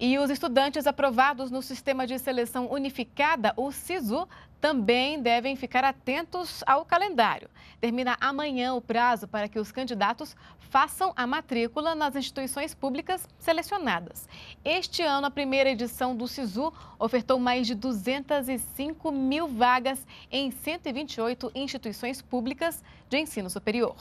E os estudantes aprovados no Sistema de Seleção Unificada, o SISU, também devem ficar atentos ao calendário. Termina amanhã o prazo para que os candidatos façam a matrícula nas instituições públicas selecionadas. Este ano, a primeira edição do SISU ofertou mais de 205 mil vagas em 128 instituições públicas de ensino superior.